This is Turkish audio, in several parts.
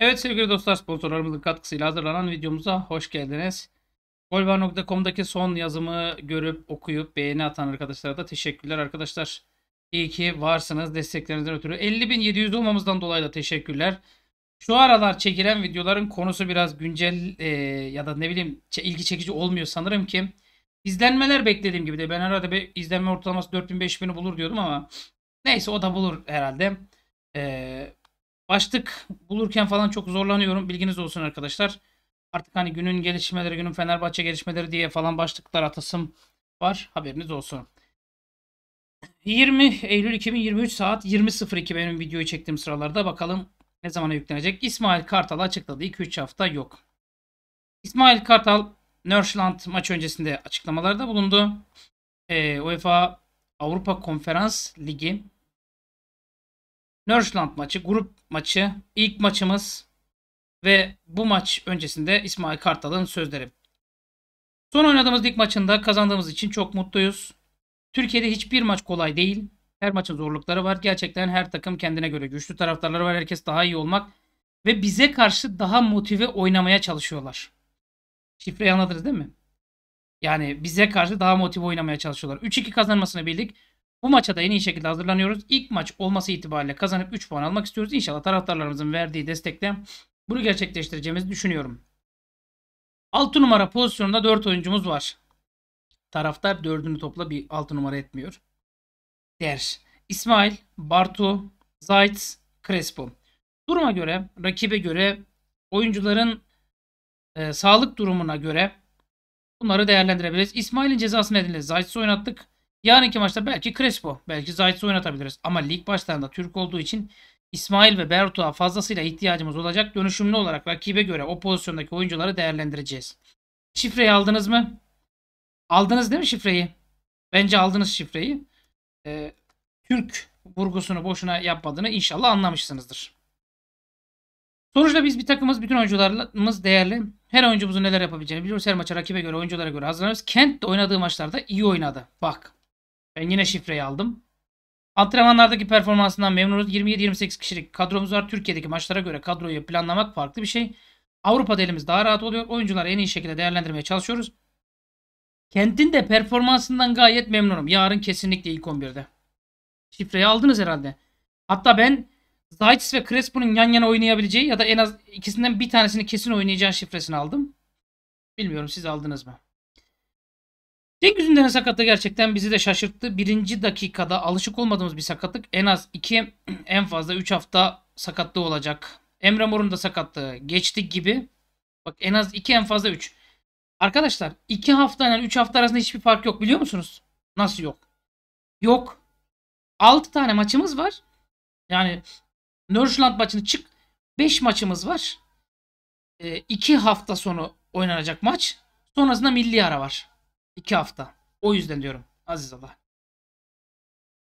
Evet sevgili dostlar sponsorlarımızın katkısıyla hazırlanan videomuza hoş geldiniz. Golvar.com'daki son yazımı görüp okuyup beğeni atan arkadaşlara da teşekkürler arkadaşlar. İyi ki varsınız desteklerinizden ötürü. 50.700 olmamızdan dolayı da teşekkürler. Şu aralar çekilen videoların konusu biraz güncel e, ya da ne bileyim ilgi çekici olmuyor sanırım ki. İzlenmeler beklediğim gibi de ben herhalde bir izlenme ortalaması 4000-5000'i bulur diyordum ama neyse o da bulur herhalde. Ee, Açtık. Bulurken falan çok zorlanıyorum. Bilginiz olsun arkadaşlar. Artık hani günün gelişmeleri, günün Fenerbahçe gelişmeleri diye falan başlıklar atasım var. Haberiniz olsun. 20 Eylül 2023 saat 20.02 benim videoyu çektiğim sıralarda. Bakalım ne zamana yüklenecek. İsmail Kartal açıkladı. 2-3 hafta yok. İsmail Kartal Nörsland maç öncesinde açıklamalarda bulundu. E, UEFA Avrupa Konferans Ligi Nörsland maçı, grup maçı, ilk maçımız ve bu maç öncesinde İsmail Kartal'ın sözleri. Son oynadığımız ilk maçında kazandığımız için çok mutluyuz. Türkiye'de hiçbir maç kolay değil. Her maçın zorlukları var. Gerçekten her takım kendine göre güçlü taraftarları var. Herkes daha iyi olmak ve bize karşı daha motive oynamaya çalışıyorlar. Şifreyi anladınız değil mi? Yani bize karşı daha motive oynamaya çalışıyorlar. 3-2 kazanmasını bildik. Bu maça da en iyi şekilde hazırlanıyoruz. İlk maç olması itibariyle kazanıp 3 puan almak istiyoruz. İnşallah taraftarlarımızın verdiği destekle bunu gerçekleştireceğimizi düşünüyorum. 6 numara pozisyonunda 4 oyuncumuz var. Taraftar 4'ünü topla bir 6 numara etmiyor. Der. İsmail, Bartu, Zayt, Crespo. Duruma göre, rakibe göre, oyuncuların e, sağlık durumuna göre bunları değerlendirebiliriz. İsmail'in cezası edinle Zayt'sı oynattık. Yarınki maçta belki Crespo, belki Zayt'sı oynatabiliriz. Ama lig başlarında Türk olduğu için İsmail ve Bertu'a fazlasıyla ihtiyacımız olacak. Dönüşümlü olarak rakibe göre o pozisyondaki oyuncuları değerlendireceğiz. Şifreyi aldınız mı? Aldınız değil mi şifreyi? Bence aldınız şifreyi. Ee, Türk vurgusunu boşuna yapmadığını inşallah anlamışsınızdır. Sonuçta biz bir takımız, bütün oyuncularımız değerli. Her oyuncumuzun neler yapabileceğini biliyoruz. Her maça rakibe göre, oyunculara göre hazırlanıyoruz. Kent de oynadığı maçlarda iyi oynadı. Bak ben yine şifreyi aldım. Antrenmanlardaki performansından memnunuz. 27-28 kişilik kadromuz var. Türkiye'deki maçlara göre kadroyu planlamak farklı bir şey. Avrupa'da elimiz daha rahat oluyor. Oyuncuları en iyi şekilde değerlendirmeye çalışıyoruz. Kentin de performansından gayet memnunum. Yarın kesinlikle ilk 11'de. Şifreyi aldınız herhalde. Hatta ben Zaytis ve Crespo'nun yan yana oynayabileceği ya da en az ikisinden bir tanesini kesin oynayacağı şifresini aldım. Bilmiyorum siz aldınız mı? Cenk Üzümler'in sakatlığı gerçekten bizi de şaşırttı. Birinci dakikada alışık olmadığımız bir sakatlık. En az 2 en fazla 3 hafta sakatlığı olacak. Emre Mor'un da sakatlığı geçti gibi. Bak en az 2 en fazla 3. Arkadaşlar 2 hafta ile yani 3 hafta arasında hiçbir fark yok biliyor musunuz? Nasıl yok? Yok. 6 tane maçımız var. Yani Nörşland maçını çık 5 maçımız var. 2 e, ee, hafta sonu oynanacak maç. Sonrasında milli ara var. İki hafta. O yüzden diyorum. Aziz Allah.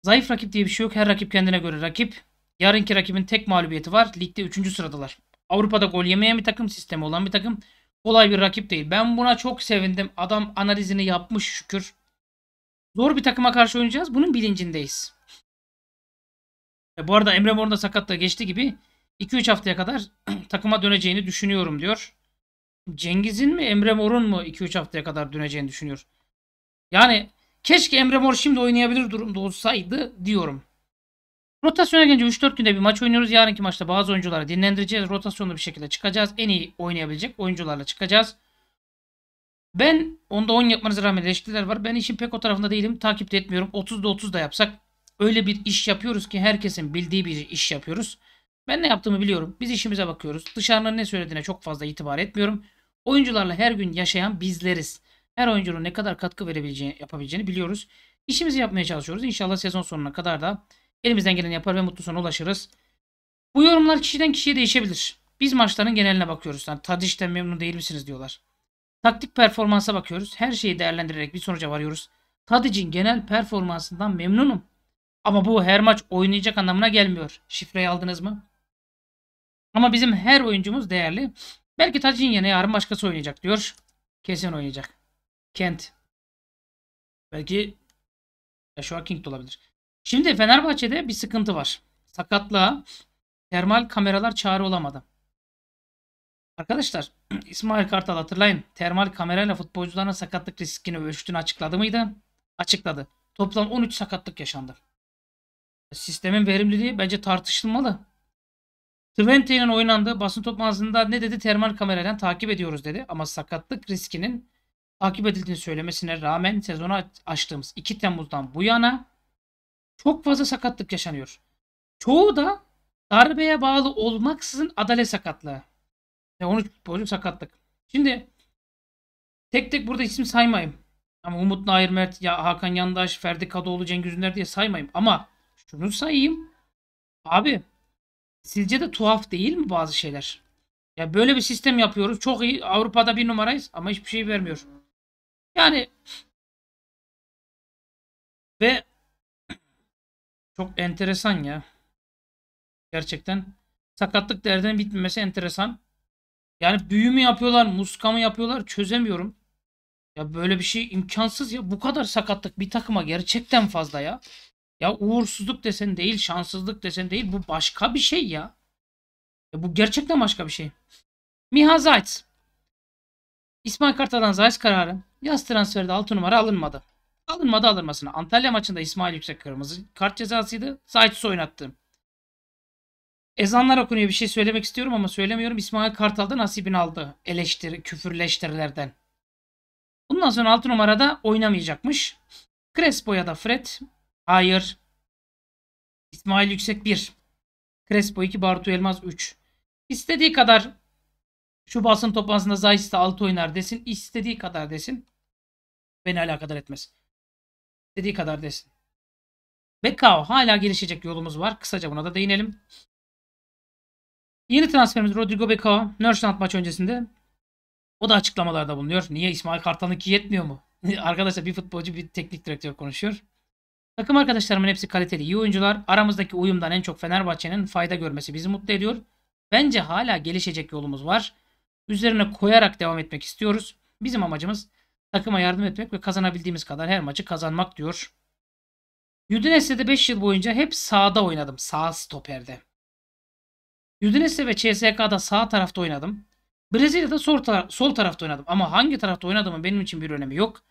Zayıf rakip diye bir şey yok. Her rakip kendine göre rakip. Yarınki rakibin tek mağlubiyeti var. Ligde 3. sıradalar. Avrupa'da gol yemeyen bir takım, sistemi olan bir takım. Kolay bir rakip değil. Ben buna çok sevindim. Adam analizini yapmış şükür. Zor bir takıma karşı oynayacağız. Bunun bilincindeyiz. E bu arada Emre Mor'un da sakatlığı geçti gibi 2-3 haftaya kadar takıma döneceğini düşünüyorum diyor. Cengiz'in mi Emre Mor'un mu 2-3 haftaya kadar döneceğini düşünüyor. Yani keşke Emre Mor şimdi oynayabilir durumda olsaydı diyorum. Rotasyona gelince 3-4 günde bir maç oynuyoruz. Yarınki maçta bazı oyuncuları dinlendireceğiz. Rotasyonlu bir şekilde çıkacağız. En iyi oynayabilecek oyuncularla çıkacağız. Ben onda 10 yapmanıza rağmen eleştiriler var. Ben işin pek o tarafında değilim. Takip de etmiyorum. 30'da 30 da yapsak öyle bir iş yapıyoruz ki herkesin bildiği bir iş yapıyoruz. Ben ne yaptığımı biliyorum. Biz işimize bakıyoruz. Dışarının ne söylediğine çok fazla itibar etmiyorum. Oyuncularla her gün yaşayan bizleriz. Her oyuncunun ne kadar katkı verebileceğini, yapabileceğini biliyoruz. İşimizi yapmaya çalışıyoruz. İnşallah sezon sonuna kadar da elimizden geleni yapar ve mutlu sona ulaşırız. Bu yorumlar kişiden kişiye değişebilir. Biz maçların geneline bakıyoruz. Yani Tadiş'ten memnun değil misiniz diyorlar. Taktik performansa bakıyoruz. Her şeyi değerlendirerek bir sonuca varıyoruz. Tadic'in genel performansından memnunum. Ama bu her maç oynayacak anlamına gelmiyor. Şifreyi aldınız mı? Ama bizim her oyuncumuz değerli. Belki Tacin yine yarın başkası oynayacak diyor. Kesin oynayacak. Kent. Belki Joshua King de olabilir. Şimdi Fenerbahçe'de bir sıkıntı var. Sakatlığa termal kameralar çağrı olamadı. Arkadaşlar İsmail Kartal hatırlayın. Termal kamerayla futbolcuların sakatlık riskini ölçtüğünü açıkladı mıydı? Açıkladı. Toplam 13 sakatlık yaşandı. Sistemin verimliliği bence tartışılmalı. Twente'nin oynandığı basın toplantısında ne dedi? Termal kamerayla takip ediyoruz dedi. Ama sakatlık riskinin takip edildiğini söylemesine rağmen sezona açtığımız 2 Temmuz'dan bu yana çok fazla sakatlık yaşanıyor. Çoğu da darbeye bağlı olmaksızın adale sakatlığı. Ve 13 futbolcu sakatlık. Şimdi tek tek burada isim saymayayım. Ama Umut Nair, Mert, ya Hakan Yandaş, Ferdi Kadıoğlu, Cengiz Ünder diye saymayayım. Ama şunu sayayım. Abi Sizce de tuhaf değil mi bazı şeyler? Ya böyle bir sistem yapıyoruz. Çok iyi. Avrupa'da bir numarayız ama hiçbir şey vermiyor. Yani ve çok enteresan ya. Gerçekten sakatlık derdinin bitmemesi enteresan. Yani büyü mü yapıyorlar, muska mı yapıyorlar çözemiyorum. Ya böyle bir şey imkansız ya. Bu kadar sakatlık bir takıma gerçekten fazla ya. Ya uğursuzluk desen değil, şanssızlık desen değil. Bu başka bir şey ya. ya bu gerçekten başka bir şey. Miha Zayt. İsmail Kartal'dan Zayt kararı. Yaz transferde 6 numara alınmadı. Alınmadı alınmasına. Antalya maçında İsmail Yüksek kırmızı kart cezasıydı. Zayt'sı oynattı. Ezanlar okunuyor bir şey söylemek istiyorum ama söylemiyorum. İsmail Kartal'da nasibini aldı. Eleştir, küfürleştirilerden. Bundan sonra 6 numarada oynamayacakmış. Crespo'ya da Fred, Hayır. İsmail Yüksek 1. Crespo 2. Bartu Elmas 3. İstediği kadar şu basın toplantısında Zayis'te 6 oynar desin. istediği kadar desin. Beni alakadar etmez. İstediği kadar desin. Bekao hala gelişecek yolumuz var. Kısaca buna da değinelim. Yeni transferimiz Rodrigo Bekao. Nörsland maç öncesinde o da açıklamalarda bulunuyor. Niye İsmail ki yetmiyor mu? Arkadaşlar bir futbolcu bir teknik direktör konuşuyor. Takım arkadaşlarımın hepsi kaliteli iyi oyuncular. Aramızdaki uyumdan en çok Fenerbahçe'nin fayda görmesi bizi mutlu ediyor. Bence hala gelişecek yolumuz var. Üzerine koyarak devam etmek istiyoruz. Bizim amacımız takıma yardım etmek ve kazanabildiğimiz kadar her maçı kazanmak diyor. Udinese'de 5 yıl boyunca hep sağda oynadım. Sağ stoperde. Udinese ve CSK'da sağ tarafta oynadım. Brezilya'da sol, tara- sol tarafta oynadım. Ama hangi tarafta oynadığımın benim için bir önemi yok.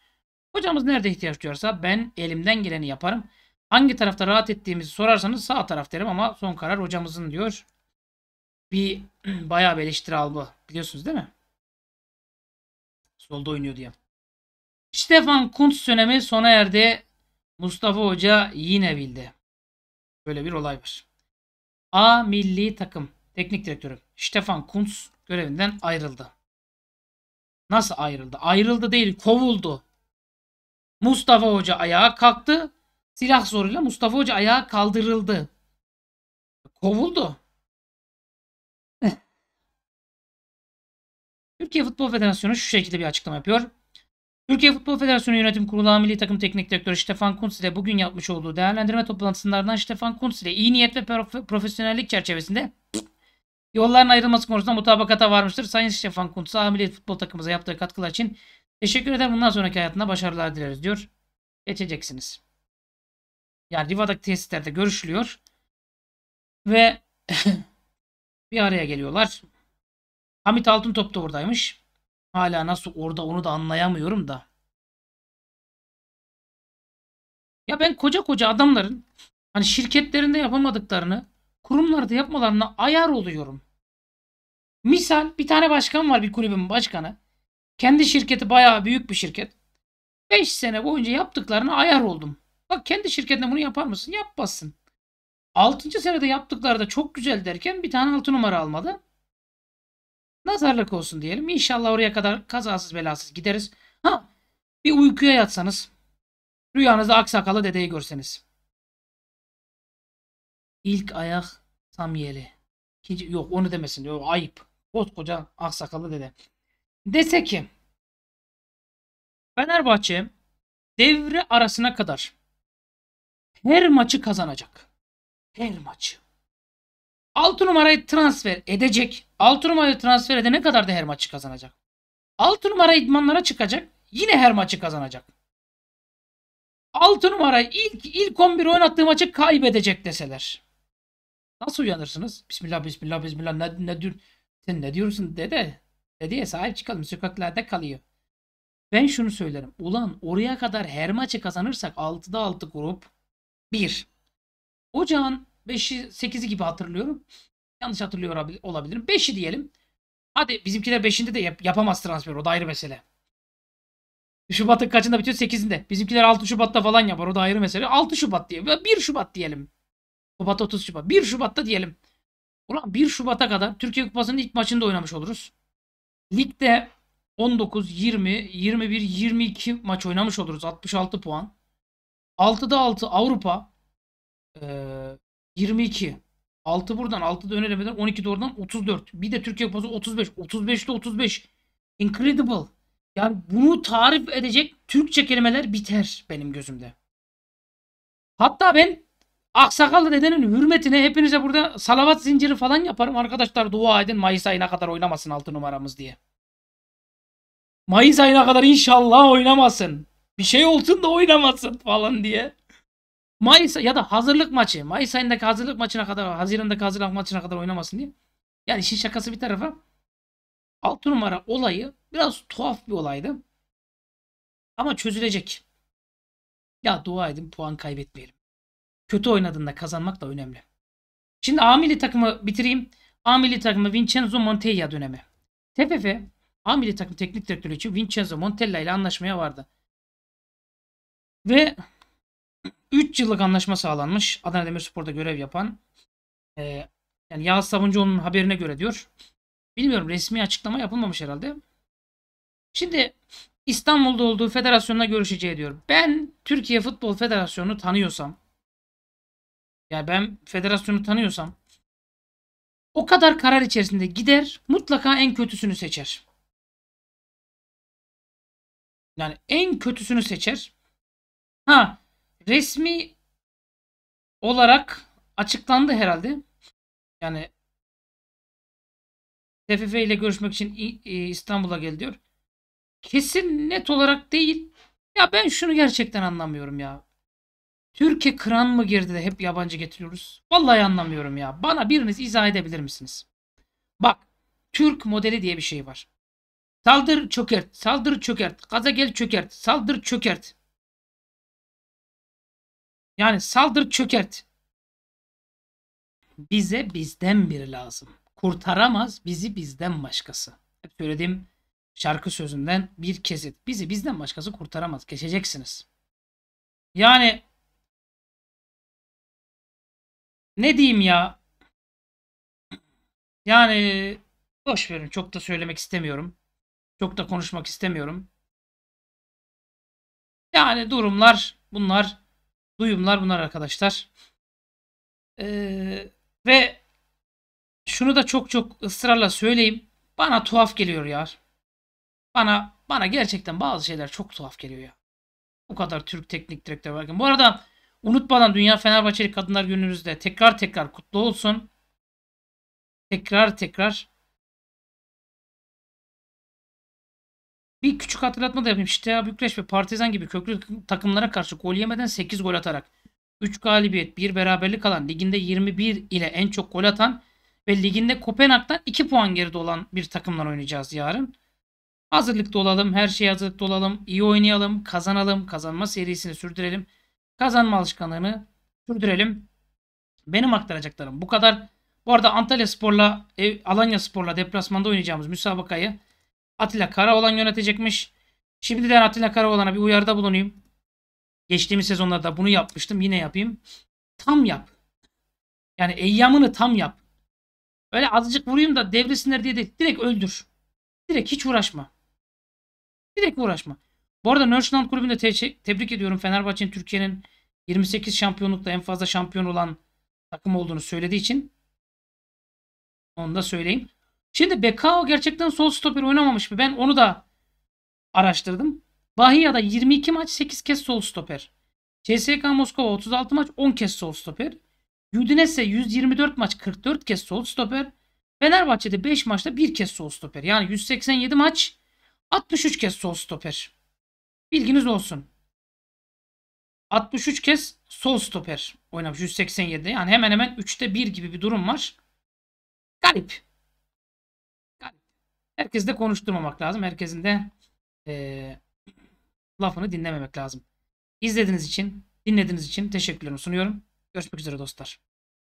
Hocamız nerede ihtiyaç duyarsa ben elimden geleni yaparım. Hangi tarafta rahat ettiğimizi sorarsanız sağ taraf derim ama son karar hocamızın diyor. Bir bayağı bir eleştiri aldı. Biliyorsunuz değil mi? Solda oynuyor diye. Stefan Kuntz dönemi sona erdi. Mustafa Hoca yine bildi. Böyle bir olay var. A milli takım teknik direktörü Stefan Kuntz görevinden ayrıldı. Nasıl ayrıldı? Ayrıldı değil, kovuldu. Mustafa Hoca ayağa kalktı. Silah zoruyla Mustafa Hoca ayağa kaldırıldı. Kovuldu. Türkiye Futbol Federasyonu şu şekilde bir açıklama yapıyor. Türkiye Futbol Federasyonu Yönetim Kurulu Milli Takım Teknik Direktörü Stefan Kuntz ile bugün yapmış olduğu değerlendirme toplantısından Stefan Kuntz ile iyi niyet ve profesyonellik çerçevesinde yolların ayrılması konusunda mutabakata varmıştır. Sayın Stefan Kuntz, A Milli Futbol takımımıza yaptığı katkılar için Teşekkür ederim. Bundan sonraki hayatında başarılar dileriz diyor. Geçeceksiniz. Yani Riva'daki tesislerde görüşülüyor. Ve bir araya geliyorlar. Hamit Altıntop da oradaymış. Hala nasıl orada onu da anlayamıyorum da. Ya ben koca koca adamların hani şirketlerinde yapamadıklarını kurumlarda yapmalarına ayar oluyorum. Misal bir tane başkan var bir kulübün başkanı. Kendi şirketi bayağı büyük bir şirket. 5 sene boyunca yaptıklarına ayar oldum. Bak kendi şirketinde bunu yapar mısın? Yapmazsın. 6. senede yaptıkları da çok güzel derken bir tane altı numara almadı. Nazarlık olsun diyelim. İnşallah oraya kadar kazasız belasız gideriz. Ha bir uykuya yatsanız. Rüyanızda aksakalı dedeyi görseniz. İlk ayak Samyeli. İkinci, yok onu demesin. Yok, ayıp. Koskoca aksakalı dede. Dese ki Fenerbahçe devre arasına kadar her maçı kazanacak. Her maçı. 6 numarayı transfer edecek. 6 numarayı transfer edene kadar da her maçı kazanacak. 6 numara idmanlara çıkacak. Yine her maçı kazanacak. 6 numara ilk ilk 11 oynattığı maçı kaybedecek deseler. Nasıl uyanırsınız? Bismillah bismillah bismillah ne, ne diyor? Sen ne diyorsun dede? Dedi ya sahip çıkalım sokaklarda kalıyor. Ben şunu söylerim. Ulan oraya kadar her maçı kazanırsak 6'da 6 grup 1. Ocağın 5'i 8'i gibi hatırlıyorum. Yanlış hatırlıyor olabilirim. 5'i diyelim. Hadi bizimkiler 5'inde de yap yapamaz transfer. O da ayrı mesele. Şubat'ın kaçında bitiyor? 8'inde. Bizimkiler 6 Şubat'ta falan yapar. O da ayrı mesele. 6 Şubat diye. 1 Şubat diyelim. Şubat 30 Şubat. 1 Şubat'ta diyelim. Ulan 1 Şubat'a kadar Türkiye Kupası'nın ilk maçında oynamış oluruz. Ligde 19, 20, 21, 22 maç oynamış oluruz. 66 puan. 6'da 6 Avrupa. E, 22. 6 buradan 6 da önelemeden 12 doğrudan 34. Bir de Türkiye Kupası 35. 35'te 35. Incredible. Yani bunu tarif edecek Türkçe kelimeler biter benim gözümde. Hatta ben Aksakallı dedenin hürmetine hepinize burada salavat zinciri falan yaparım. Arkadaşlar dua edin Mayıs ayına kadar oynamasın altı numaramız diye. Mayıs ayına kadar inşallah oynamasın. Bir şey olsun da oynamasın falan diye. Mayıs ya da hazırlık maçı. Mayıs ayındaki hazırlık maçına kadar, Haziran'daki hazırlık maçına kadar oynamasın diye. Yani işin şakası bir tarafa. Altı numara olayı biraz tuhaf bir olaydı. Ama çözülecek. Ya dua edin puan kaybetmeyelim kötü oynadığında kazanmak da önemli. Şimdi Amili takımı bitireyim. Amili takımı Vincenzo Montella dönemi. TFF A milli takım teknik direktörü için Vincenzo Montella ile anlaşmaya vardı. Ve 3 yıllık anlaşma sağlanmış. Adana Demirspor'da görev yapan e, yani Yağız Savuncuoğlu'nun haberine göre diyor. Bilmiyorum resmi açıklama yapılmamış herhalde. Şimdi İstanbul'da olduğu federasyonla görüşeceği diyor. Ben Türkiye Futbol Federasyonu tanıyorsam ya ben federasyonu tanıyorsam o kadar karar içerisinde gider mutlaka en kötüsünü seçer. Yani en kötüsünü seçer. Ha resmi olarak açıklandı herhalde. Yani TFF ile görüşmek için e, İstanbul'a gel diyor. Kesin net olarak değil. Ya ben şunu gerçekten anlamıyorum ya. Türkiye kran mı girdi de hep yabancı getiriyoruz? Vallahi anlamıyorum ya. Bana biriniz izah edebilir misiniz? Bak Türk modeli diye bir şey var. Saldır çökert, saldır çökert, gaza gel çökert, saldır çökert. Yani saldır çökert. Bize bizden biri lazım. Kurtaramaz bizi bizden başkası. Hep söylediğim şarkı sözünden bir kesit. Bizi bizden başkası kurtaramaz. Geçeceksiniz. Yani Ne diyeyim ya? Yani boş verin. Çok da söylemek istemiyorum. Çok da konuşmak istemiyorum. Yani durumlar bunlar. Duyumlar bunlar arkadaşlar. Ee, ve şunu da çok çok ısrarla söyleyeyim. Bana tuhaf geliyor ya. Bana bana gerçekten bazı şeyler çok tuhaf geliyor ya. Bu kadar Türk teknik direktör varken. Bu arada Unutmadan Dünya Fenerbahçeli Kadınlar Gününüzde tekrar tekrar kutlu olsun. Tekrar tekrar. Bir küçük hatırlatma da yapayım. İşte Bükreş ve Partizan gibi köklü takımlara karşı gol yemeden 8 gol atarak 3 galibiyet, 1 beraberlik alan, liginde 21 ile en çok gol atan ve liginde Kopenhag'dan 2 puan geride olan bir takımla oynayacağız yarın. Hazırlıklı olalım, her şeye hazırlıklı olalım, iyi oynayalım, kazanalım, kazanma serisini sürdürelim kazanma alışkanlığını sürdürelim. Benim aktaracaklarım bu kadar. Bu arada Antalya Spor'la Alanya Spor'la deplasmanda oynayacağımız müsabakayı Atilla Karaoğlan yönetecekmiş. Şimdiden Atilla Karaoğlan'a bir uyarıda bulunayım. Geçtiğimiz sezonlarda bunu yapmıştım. Yine yapayım. Tam yap. Yani eyyamını tam yap. Öyle azıcık vurayım da devresinler diye de direkt öldür. Direkt hiç uğraşma. Direkt uğraşma. Bu arada National kulübünü de te- şey, tebrik ediyorum. Fenerbahçe'nin Türkiye'nin 28 şampiyonlukta en fazla şampiyon olan takım olduğunu söylediği için onu da söyleyeyim. Şimdi Bekao gerçekten sol stoper oynamamış mı? Ben onu da araştırdım. Bahiya'da 22 maç 8 kez sol stoper. CSK Moskova 36 maç 10 kez sol stoper. Udinese 124 maç 44 kez sol stoper. Fenerbahçe'de 5 maçta 1 kez sol stoper. Yani 187 maç 63 kez sol stoper. Bilginiz olsun. 63 kez sol stoper oynamış 187. Yani hemen hemen 3'te 1 gibi bir durum var. Garip. Garip. Herkes de konuşturmamak lazım. Herkesin de e, lafını dinlememek lazım. İzlediğiniz için, dinlediğiniz için teşekkürlerimi sunuyorum. Görüşmek üzere dostlar.